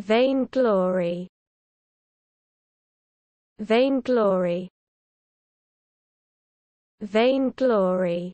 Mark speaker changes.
Speaker 1: Vainglory Vainglory Vainglory